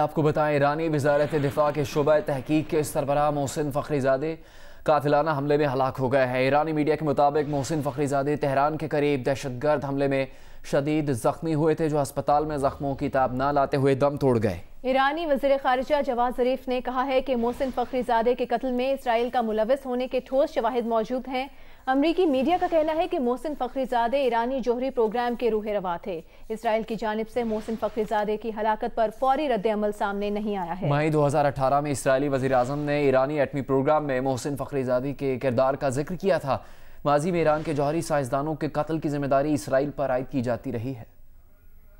आपको बताएं ईरानी वजारत दिफा के शुबा तहकीक के सरबरा मोहसिन फ़खरीजादे कातिलाना हमले में हलाक हो गए हैं ईरानी मीडिया के मुताबिक मोहसिन फ़खरीजादे तहरान के करीब दहशत गर्द हमले में शदीद ज़ख्मी हुए थे जो अस्पताल में ज़ख्मों की ताब ना लाते हुए दम तोड़ गए ईरानी वजी खारजा जवाद ज़रीफ ने कहा है कि मोहसिन फ़खरीजादे के कत्ल में इसराइल का मुलविस होने के ठोस शवाहद मौजूद हैं अमरीकी मीडिया का कहना है कि मोहसिन फखरीजादे ईरानी जोहरी प्रोग्राम के रूह रवा थे इसराइल की जानब से मोहसिन फखरीजादे की हलाकत पर फौरी रद्द अमल सामने नहीं आया है मई 2018 में इसराइली वजी अजम ने ईरानी एटमी प्रोग्राम में मोहसिन फखरीजादे के किरदार का जिक्र किया था माजी में ईरान के जौहरी साइंसदानों के कत्ल की जिम्मेदारी इसराइल पर आयद की जाती रही है